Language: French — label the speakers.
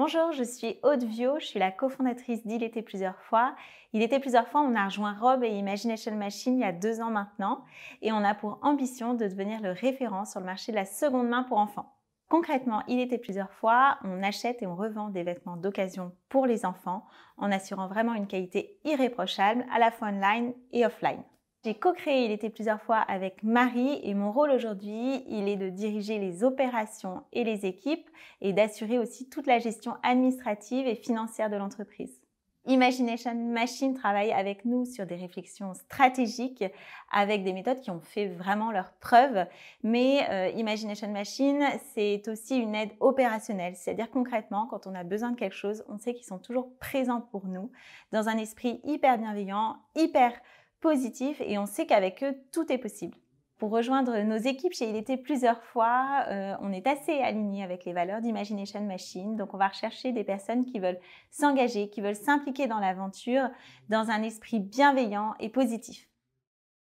Speaker 1: Bonjour, je suis Aude Vio, je suis la cofondatrice d'Il était plusieurs fois. Il était plusieurs fois, on a rejoint Rob et Imagination Machine il y a deux ans maintenant et on a pour ambition de devenir le référent sur le marché de la seconde main pour enfants. Concrètement, il était plusieurs fois, on achète et on revend des vêtements d'occasion pour les enfants en assurant vraiment une qualité irréprochable à la fois online et offline. J'ai co-créé Il était plusieurs fois avec Marie et mon rôle aujourd'hui, il est de diriger les opérations et les équipes et d'assurer aussi toute la gestion administrative et financière de l'entreprise. Imagination Machine travaille avec nous sur des réflexions stratégiques avec des méthodes qui ont fait vraiment leur preuve. Mais euh, Imagination Machine, c'est aussi une aide opérationnelle. C'est-à-dire concrètement, quand on a besoin de quelque chose, on sait qu'ils sont toujours présents pour nous dans un esprit hyper bienveillant, hyper positifs et on sait qu'avec eux, tout est possible. Pour rejoindre nos équipes chez Il était plusieurs fois, euh, on est assez aligné avec les valeurs d'Imagination Machine. Donc, on va rechercher des personnes qui veulent s'engager, qui veulent s'impliquer dans l'aventure, dans un esprit bienveillant et positif.